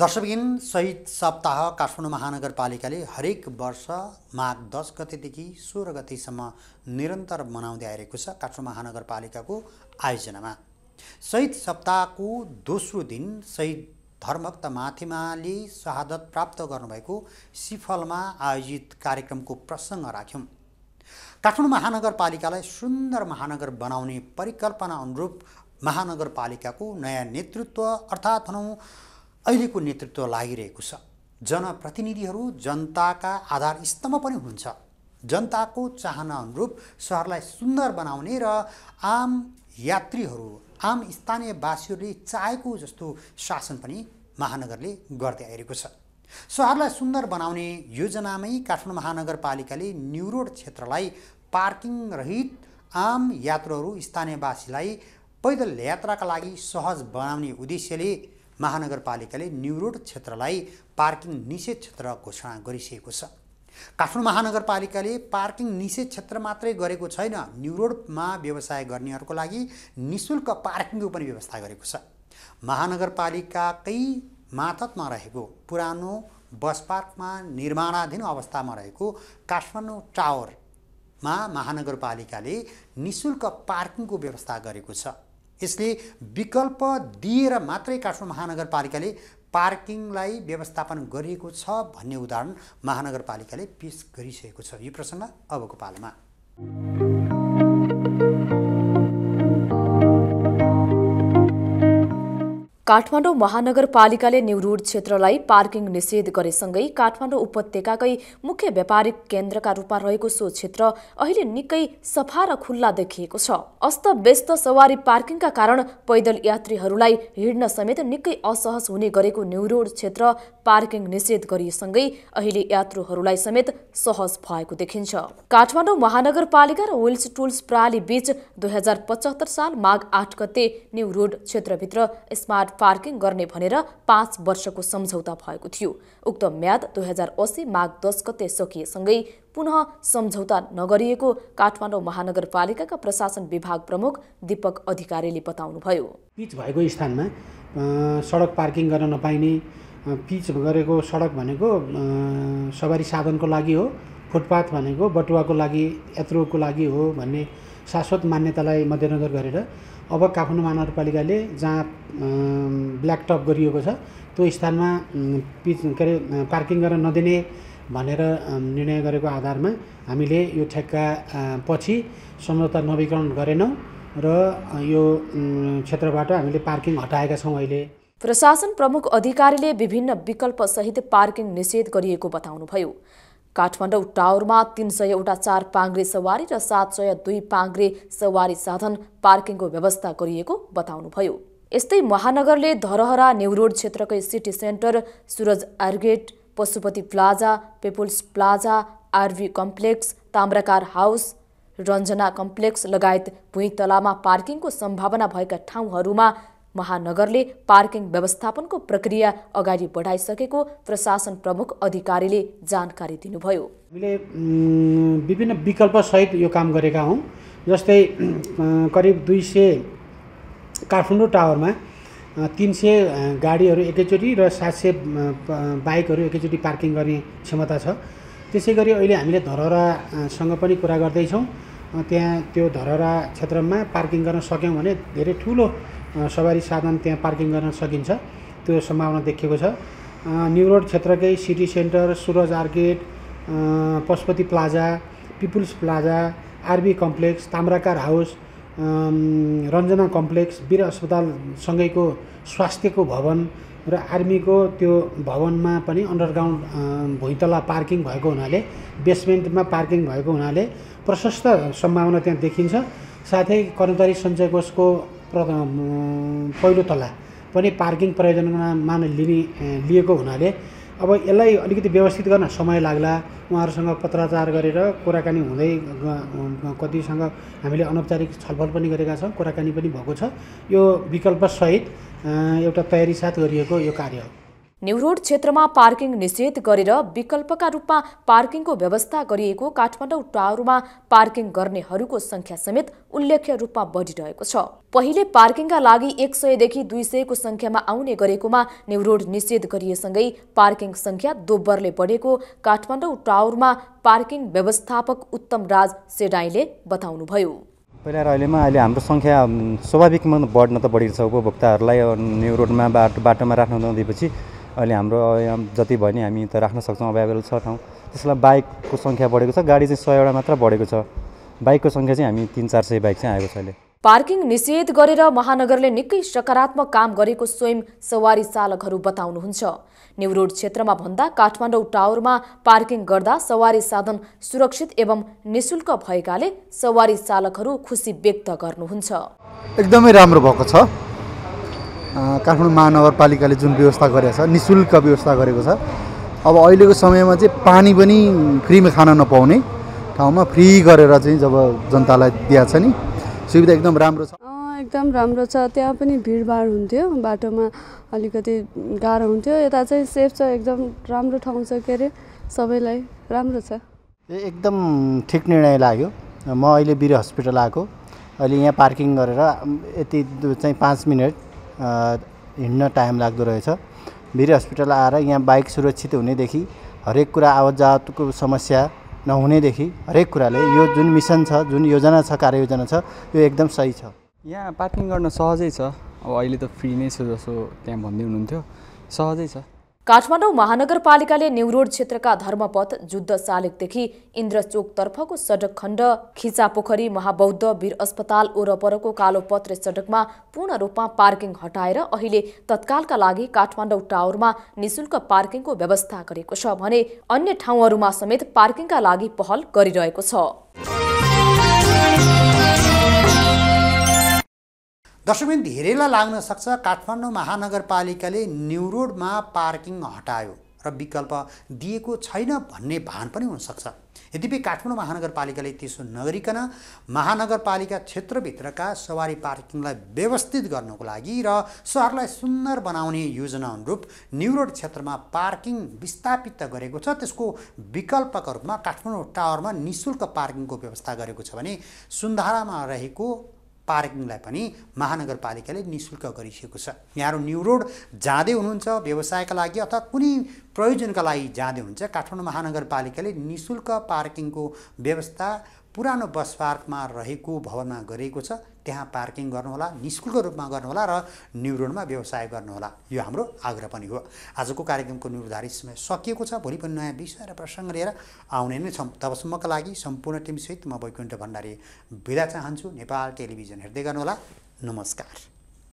दिन शहीद सप्ताह काठमाडौँ महानगरपालिकाले हरेक वर्ष माघ दस गतेदेखि सोह्र गतेसम्म निरन्तर मनाउँदै आइरहेको छ काठमाडौँ महानगरपालिकाको आयोजनामा शहीद सप्ताहको दोस्रो दिन शहीद धर्मभक्त माथिमाले शहादत प्राप्त गर्नुभएको सिफलमा आयोजित कार्यक्रमको प्रसङ्ग राख्यौँ काठमाडौँ महानगरपालिकालाई सुन्दर महानगर बनाउने परिकल्पना अनुरूप महानगरपालिकाको नयाँ नेतृत्व अर्थात् भनौँ अहिलेको नेतृत्व लागिरहेको छ जनप्रतिनिधिहरू जनताका आधार स्तम्भ पनि हुन्छ जनताको चाहना अनुरूप सहरलाई सुन्दर बनाउने र आम यात्रीहरू आम स्थानीयवासीहरूले चाहेको जस्तो शासन पनि महानगरले गर्दै आइरहेको छ सहरलाई सुन्दर बनाउने योजनामै काठमाडौँ महानगरपालिकाले न्युरोड क्षेत्रलाई पार्किङ रहित आम यात्रुहरू स्थानीयवासीलाई पैदल यात्राका लागि सहज बनाउने उद्देश्यले महानगरपालिकाले न्यू रोड क्षेत्रलाई पार्किङ निषेध क्षेत्र घोषणा गरिसकेको छ काठमाडौँ महानगरपालिकाले पार्किङ निषेध क्षेत्र मात्रै गरेको छैन न्यू रोडमा व्यवसाय गर्नेहरूको लागि नि शुल्क पार्किङको पनि व्यवस्था गरेको छ महानगरपालिकाकै माथतमा रहेको पुरानो बस पार्कमा निर्माणाधीन अवस्थामा रहेको काठमाडौँ टावरमा महानगरपालिकाले निशुल्क पार्किङको व्यवस्था गरेको छ यसले विकल्प दिएर मात्रै काठमाडौँ महानगरपालिकाले पार्किङलाई व्यवस्थापन गरिएको छ भन्ने उदाहरण महानगरपालिकाले पेस गरिसकेको छ यो प्रसङ्ग अबको पालोमा काठमाडौँ महानगरपालिकाले न्यूरोड रोड क्षेत्रलाई पार्किङ निषेध गरेसँगै काठमाडौँ उपत्यकाकै मुख्य व्यापारिक केन्द्रका रूपमा रहेको सो क्षेत्र अहिले निकै सफा र खुल्ला देखिएको छ अस्त व्यस्त सवारी पार्किङका कारण पैदल यात्रीहरूलाई हिँड्न समेत निकै असहज हुने गरेको न्यूरोड रोड क्षेत्र पार्किङ निषेध गरिएसँगै अहिले यात्रुहरूलाई समेत सहज भएको देखिन्छ काठमाडौँ महानगरपालिका र विल्स टुल्स प्रणाली बीच दुई हजार पचहत्तर साल माघ आठ गते न्यु रोड क्षेत्रभित्र स्मार्ट पार्किङ गर्ने भनेर पाँच वर्षको सम्झौता भएको थियो उक्त म्याद दुई हजार असी माघ दस गते सकिएसँगै पुनः सम्झौता नगरिएको काठमाडौँ महानगरपालिकाका प्रशासन विभाग प्रमुख दीपक अधिकारीले बताउनुभयो पिच भएको स्थानमा सडक पार्किङ गर्न नपाइने पिच गरेको सडक भनेको सवारी साधनको लागि हो फुटपाथ भनेको बटुवाको लागि यात्रुको लागि हो भन्ने शाश्वत मान्यतालाई मध्यनजर गरेर अब काठमाडौँ महानगरपालिकाले जहाँ ब्ल्याक टप गरिएको छ त्यो स्थानमा पिच के अरे पार्किङ गर्न नदिने भनेर निर्णय गरेको आधारमा हामीले यो ठेक्का पछि सम्झौता नवीकरण गरेनौँ र यो क्षेत्रबाट हामीले पार्किङ हटाएका छौँ अहिले प्रशासन प्रमुख अधिकारीले विभिन्न विकल्पसहित पार्किङ निषेध गरिएको बताउनुभयो काठमाडौँ टावरमा तिन सयवटा चार पाङ्ग्रे सवारी र सात सय दुई पाङ्ग्रे सवारी साधन पार्किङको व्यवस्था गरिएको बताउनुभयो यस्तै महानगरले धरहरा रोड क्षेत्रकै City Centre Suraj Arcade Pashupati Plaza People's Plaza RB Complex Tamrakar House Ranjana Complex लगायत भुइँतलामा पार्किङको सम्भावना भएका ठाउँहरूमा महानगरले पार्किङ व्यवस्थापनको प्रक्रिया अगाडि बढाइसकेको प्रशासन प्रमुख अधिकारीले जानकारी दिनुभयो हामीले विभिन्न विकल्पसहित यो काम गरेका हौँ जस्तै करिब दुई सय काठमाडौँ टावरमा तिन सय गाडीहरू एकैचोटि र सात सय बाइकहरू एकैचोटि पार्किङ गर्ने क्षमता छ त्यसै गरी अहिले हामीले धरहरासँग पनि कुरा गर्दैछौँ त्यहाँ त्यो धरहरा क्षेत्रमा पार्किङ गर्न सक्यौँ भने धेरै ठुलो सवारी साधन त्यहाँ पार्किङ गर्न सकिन्छ त्यो सम्भावना देखिएको छ न्यु रोड क्षेत्रकै City Centre Suraj Arcade Pashupati Plaza People's Plaza RB Complex Tamrakar House Ranjana Complex Bir अस्पतालसँगैको स्वास्थ्यको भवन र आर्मीको त्यो भवनमा पनि अन्डरग्राउन्ड भुइँतला पार्किङ भएको हुनाले बेसमेन्टमा पार्किङ भएको हुनाले प्रशस्त सम्भावना त्यहाँ देखिन्छ साथै कर्मचारी सञ्चय कोषको प्र पहिलो तला पनि पार्किङ प्रयोजनमा लिने लिएको हुनाले अब यसलाई अलिकति व्यवस्थित गर्न समय लाग्ला उहाँहरूसँग पत्राचार गरेर कुराकानी हुँदै कतिसँग हामीले अनौपचारिक छलफल पनि गरेका छौँ कुराकानी पनि भएको छ यो विकल्पसहित एउटा तयारी साथ गरिएको यो कार्य हो न्युरोड क्षेत्रमा पार्किङ निषेध गरेर विकल्पका रूपमा पार्किङको व्यवस्था गरिएको काठमाडौँ टावरमा पार्किङ गर्नेहरूको संख्या समेत उल्लेख्य रूपमा बढिरहेको छ पहिले पार्किङका लागि एक सयदेखि दुई सयको संख्यामा आउने गरेकोमा न्युरोड निषेध गरिएसँगै पार्किङ संख्या दोब्बरले बढेको काठमाडौँ टावरमा पार्किङ व्यवस्थापक उत्तम राज सेडाईले बताउनुभयो पहिला र अहिलेमा अहिले हाम्रो सङ्ख्या स्वाभाविकमा बढ्न त बढेको छ उपभोक्ताहरूलाई न्यु रोडमा बाटो बाटोमा राख्न नदिएपछि अहिले हाम्रो जति भयो नि हामी त राख्न सक्छौँ अभाइलेबल छ ठाउँ त्यसलाई बाइकको सङ्ख्या बढेको छ गाडी चाहिँ सयवटा मात्र बढेको छ बाइकको सङ्ख्या चाहिँ हामी तिन चार सय बाइक चाहिँ आएको छ अहिले पार्किङ निषेध गरेर महानगरले निकै सकारात्मक काम गरेको स्वयं सवारी चालकहरू बताउनुहुन्छ न्युरोड क्षेत्रमा भन्दा काठमाडौँ टावरमा पार्किङ गर्दा सवारी साधन सुरक्षित एवं निशुल्क भएकाले सवारी चालकहरू खुसी व्यक्त गर्नुहुन्छ एकदमै राम्रो भएको छ काठमाडौँ महानगरपालिकाले जुन व्यवस्था गरेको छ नि शुल्क व्यवस्था गरेको छ अब अहिलेको समयमा चाहिँ पानी पनि फ्रीमा खान नपाउने ठाउँमा फ्री गरेर चाहिँ जब जनतालाई दिएको छ नि सुविधा एकदम राम्रो छ एकदम राम्रो छ त्यहाँ पनि भिडभाड हुन्थ्यो बाटोमा अलिकति गाह्रो हुन्थ्यो यता चाहिँ सेफ छ एकदम राम्रो ठाउँ छ के अरे सबैलाई राम्रो छ ए एकदम ठिक निर्णय लाग्यो म अहिले बिर हस्पिटल आएको अहिले यहाँ पार्किङ गरेर यति चाहिँ पाँच मिनट हिँड्न टाइम लाग्दो रहेछ वीर हस्पिटल आएर यहाँ बाइक सुरक्षित हुनेदेखि हरेक कुरा आवाज जावतको समस्या नहुनेदेखि हरेक कुराले यो जुन मिसन छ जुन योजना छ कार्ययोजना छ यो एकदम सही छ यहाँ पार्किङ गर्न सहजै छ अब अहिले त फ्री नै छ जसो त्यहाँ भन्दै हुनुहुन्थ्यो सहजै छ काठमाडौँ महानगरपालिकाले रोड क्षेत्रका धर्मपथ जुद्ध सालेकदेखि इन्द्रचोकतर्फको सडक खण्ड खिचापोखरी महाबौद्ध वीर अस्पताल ओरपरको कालो पत्रे सडकमा पूर्ण रूपमा पार्किङ हटाएर अहिले तत्कालका लागि काठमाडौँ टावरमा निशुल्क पार्किङको व्यवस्था गरेको छ भने अन्य ठाउँहरूमा समेत पार्किङका लागि पहल गरिरहेको छ दर्शकबिन धेरैलाई लाग्न सक्छ काठमाडौँ महानगरपालिकाले न्यु रोडमा पार्किङ हटायो र विकल्प दिएको छैन भन्ने भान पनि हुनसक्छ यद्यपि काठमाडौँ महानगरपालिकाले त्यसो नगरिकन महानगरपालिका क्षेत्रभित्रका सवारी पार्किङलाई व्यवस्थित गर्नको लागि र सहरलाई सुन्दर बनाउने योजना अनुरूप न्यु रोड क्षेत्रमा पार्किङ विस्थापित गरेको छ त्यसको विकल्पको रूपमा काठमाडौँ टावरमा निशुल्क पार्किङको व्यवस्था गरेको छ भने सुन्धारामा रहेको पार्किङलाई पनि महानगरपालिकाले निशुल्क गरिसकेको छ यहाँहरू न्यु रोड जाँदै हुनुहुन्छ व्यवसायका लागि अथवा कुनै प्रयोजनका लागि जाँदै हुन्छ काठमाडौँ महानगरपालिकाले निशुल्क पार्किङको व्यवस्था पुरानो बस पार्कमा रहेको भवनमा गरिएको छ त्यहाँ पार्किङ गर्नुहोला नि शुल्क रूपमा गर्नुहोला र न्यु रोडमा व्यवसाय गर्नुहोला यो हाम्रो आग्रह पनि हो आजको कार्यक्रमको निर्धारित समय सकिएको छ भोलि पनि नयाँ विषय र प्रसङ्ग लिएर आउने नै छौँ तबसम्मका लागि सम्पूर्ण टिमसहित म वैकुण्ठ भण्डारी बिदा चाहन्छु नेपाल टेलिभिजन हेर्दै गर्नुहोला नमस्कार